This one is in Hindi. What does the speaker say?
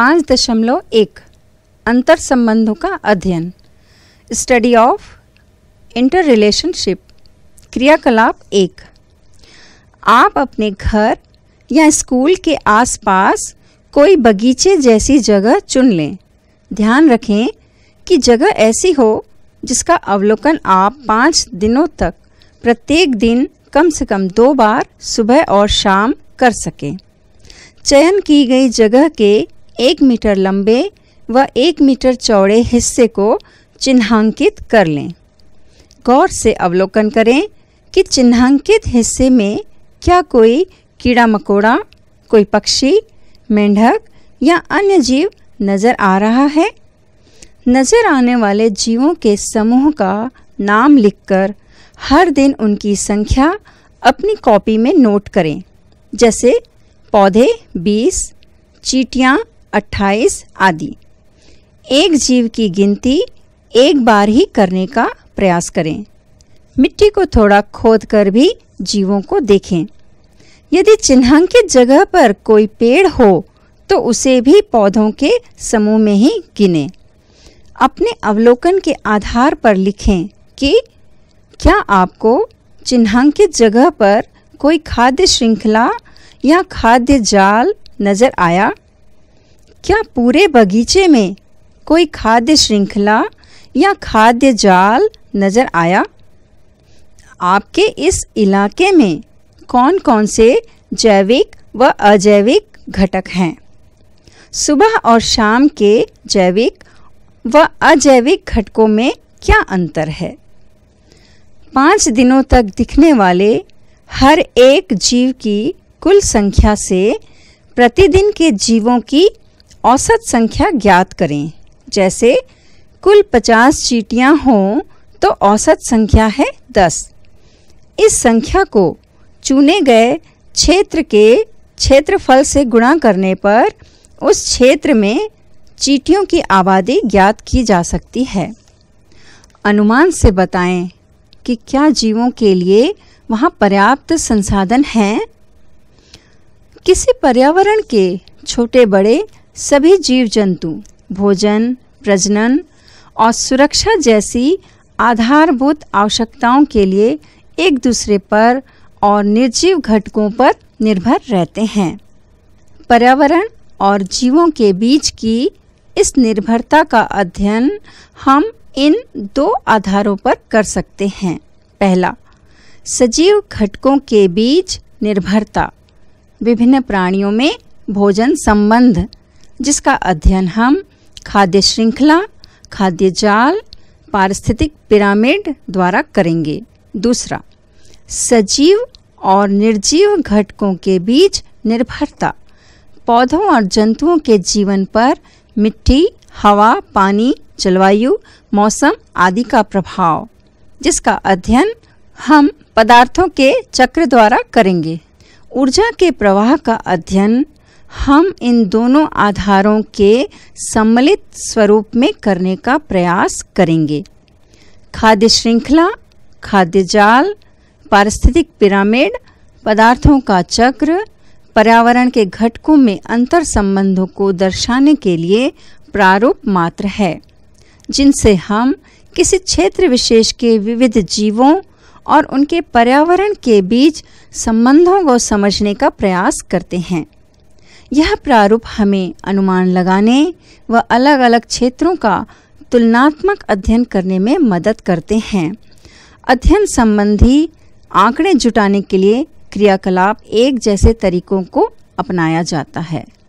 पाँच दशमलव एक अंतर संबंधों का अध्ययन स्टडी ऑफ इंटर रिलेशनशिप क्रियाकलाप एक आप अपने घर या स्कूल के आसपास कोई बगीचे जैसी जगह चुन लें ध्यान रखें कि जगह ऐसी हो जिसका अवलोकन आप पाँच दिनों तक प्रत्येक दिन कम से कम दो बार सुबह और शाम कर सकें चयन की गई जगह के एक मीटर लंबे व एक मीटर चौड़े हिस्से को चिन्हांकित कर लें गौर से अवलोकन करें कि चिन्हांकित हिस्से में क्या कोई कीड़ा मकोड़ा कोई पक्षी मेंढक या अन्य जीव नज़र आ रहा है नज़र आने वाले जीवों के समूह का नाम लिखकर हर दिन उनकी संख्या अपनी कॉपी में नोट करें जैसे पौधे 20, चीटियाँ अट्ठाईस आदि एक जीव की गिनती एक बार ही करने का प्रयास करें मिट्टी को थोड़ा खोद कर भी जीवों को देखें यदि चिन्हांकित जगह पर कोई पेड़ हो तो उसे भी पौधों के समूह में ही गिनें अपने अवलोकन के आधार पर लिखें कि क्या आपको चिन्हांकित जगह पर कोई खाद्य श्रृंखला या खाद्य जाल नजर आया क्या पूरे बगीचे में कोई खाद्य श्रृंखला या खाद्य जाल नज़र आया आपके इस इलाके में कौन कौन से जैविक व अजैविक घटक हैं सुबह और शाम के जैविक व अजैविक घटकों में क्या अंतर है पाँच दिनों तक दिखने वाले हर एक जीव की कुल संख्या से प्रतिदिन के जीवों की औसत संख्या ज्ञात करें जैसे कुल 50 चीटियां हों तो औसत संख्या है 10। इस संख्या को चुने गए क्षेत्र के क्षेत्रफल से गुणा करने पर उस क्षेत्र में चीटियों की आबादी ज्ञात की जा सकती है अनुमान से बताएं कि क्या जीवों के लिए वहाँ पर्याप्त संसाधन हैं किसी पर्यावरण के छोटे बड़े सभी जीव जंतु भोजन प्रजनन और सुरक्षा जैसी आधारभूत आवश्यकताओं के लिए एक दूसरे पर और निर्जीव घटकों पर निर्भर रहते हैं पर्यावरण और जीवों के बीच की इस निर्भरता का अध्ययन हम इन दो आधारों पर कर सकते हैं पहला सजीव घटकों के बीच निर्भरता विभिन्न प्राणियों में भोजन संबंध जिसका अध्ययन हम खाद्य श्रृंखला खाद्य जाल पारिस्थितिक पिरामिड द्वारा करेंगे दूसरा सजीव और निर्जीव घटकों के बीच निर्भरता पौधों और जंतुओं के जीवन पर मिट्टी हवा पानी जलवायु मौसम आदि का प्रभाव जिसका अध्ययन हम पदार्थों के चक्र द्वारा करेंगे ऊर्जा के प्रवाह का अध्ययन हम इन दोनों आधारों के सम्मिलित स्वरूप में करने का प्रयास करेंगे खाद्य श्रृंखला खाद्य जाल पारिस्थितिक पिरामिड पदार्थों का चक्र पर्यावरण के घटकों में अंतर संबंधों को दर्शाने के लिए प्रारूप मात्र है जिनसे हम किसी क्षेत्र विशेष के विविध जीवों और उनके पर्यावरण के बीच संबंधों को समझने का प्रयास करते हैं यह प्रारूप हमें अनुमान लगाने व अलग अलग क्षेत्रों का तुलनात्मक अध्ययन करने में मदद करते हैं अध्ययन संबंधी आंकड़े जुटाने के लिए क्रियाकलाप एक जैसे तरीकों को अपनाया जाता है